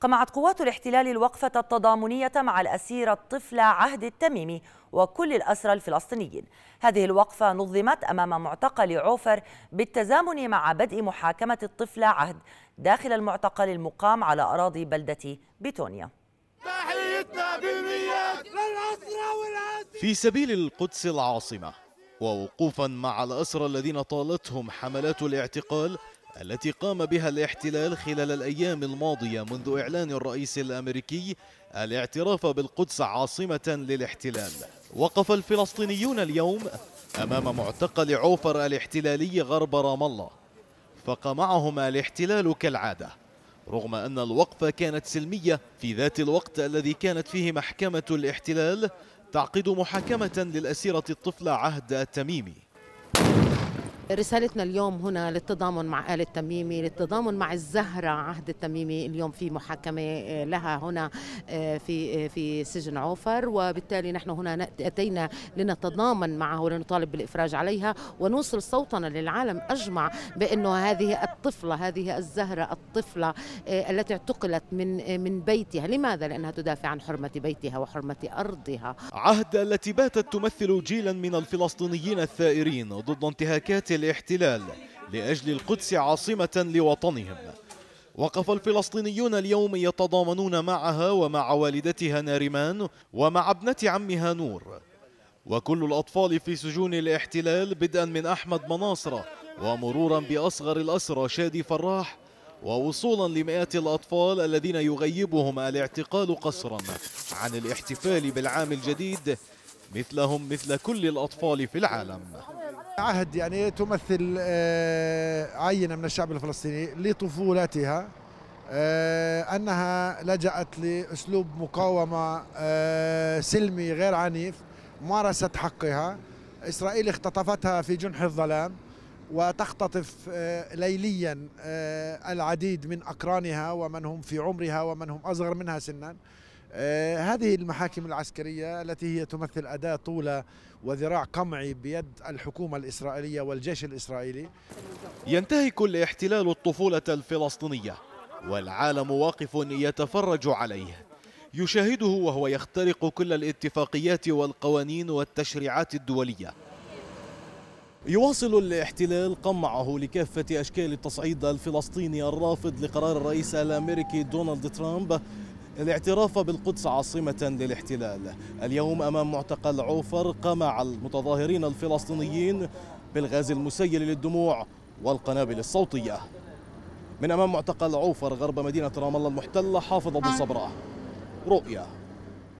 قمعت قوات الاحتلال الوقفة التضامنية مع الأسيرة الطفلة عهد التميمي وكل الأسرى الفلسطينيين هذه الوقفة نظمت أمام معتقل عوفر بالتزامن مع بدء محاكمة الطفلة عهد داخل المعتقل المقام على أراضي بلدة بتونيا تحيتنا بالميات للأسرى في سبيل القدس العاصمة ووقوفا مع الأسرى الذين طالتهم حملات الاعتقال التي قام بها الاحتلال خلال الأيام الماضية منذ إعلان الرئيس الأمريكي الاعتراف بالقدس عاصمة للاحتلال وقف الفلسطينيون اليوم أمام معتقل عوفر الاحتلالي غرب رام الله فقمعهم الاحتلال كالعادة رغم أن الوقفة كانت سلمية في ذات الوقت الذي كانت فيه محكمة الاحتلال تعقد محاكمة للأسيرة الطفلة عهد التميمي رسالتنا اليوم هنا للتضامن مع آل التميمي للتضامن مع الزهرة عهد التميمي اليوم في محاكمة آه، لها هنا آه، في آه، في سجن عوفر وبالتالي نحن هنا أتينا لنتضامن معه ولنطالب بالإفراج عليها ونوصل صوتنا للعالم أجمع بأنه هذه الطفلة هذه الزهرة الطفلة التي اعتقلت من من بيتها لماذا؟ لأنها تدافع عن حرمة بيتها وحرمة أرضها عهد التي باتت تمثل جيلا من الفلسطينيين الثائرين ضد انتهاكات الاحتلال لأجل القدس عاصمة لوطنهم وقف الفلسطينيون اليوم يتضامنون معها ومع والدتها ناريمان ومع ابنة عمها نور وكل الأطفال في سجون الاحتلال بدءا من أحمد مناصرة ومرورا بأصغر الأسرى شادي فراح ووصولا لمئات الأطفال الذين يغيبهم الاعتقال قصرا عن الاحتفال بالعام الجديد مثلهم مثل كل الأطفال في العالم عهد يعني تمثل آه، عينة من الشعب الفلسطيني لطفولتها آه، أنها لجأت لأسلوب مقاومة آه، سلمي غير عنيف مارست حقها إسرائيل اختطفتها في جنح الظلام وتختطف ليليا العديد من أقرانها ومن هم في عمرها ومن هم أصغر منها سنا آه، هذه المحاكم العسكرية التي هي تمثل أداة طولة وذراع قمعي بيد الحكومة الإسرائيلية والجيش الإسرائيلي ينتهك الاحتلال الطفولة الفلسطينية والعالم واقف يتفرج عليه يشاهده وهو يخترق كل الاتفاقيات والقوانين والتشريعات الدولية يواصل الاحتلال قمعه لكافة أشكال التصعيد الفلسطيني الرافض لقرار الرئيس الأمريكي دونالد ترامب الاعتراف بالقدس عاصمة للاحتلال اليوم أمام معتقل عوفر قمع المتظاهرين الفلسطينيين بالغاز المسيل للدموع والقنابل الصوتية من أمام معتقل عوفر غرب مدينة رام الله المحتلة حافظ أبو صبرة رؤيا